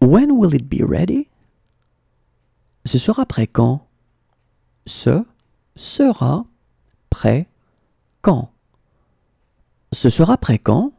When will it be ready? Ce sera prêt quand? Ce sera prêt quand? Ce sera prêt quand?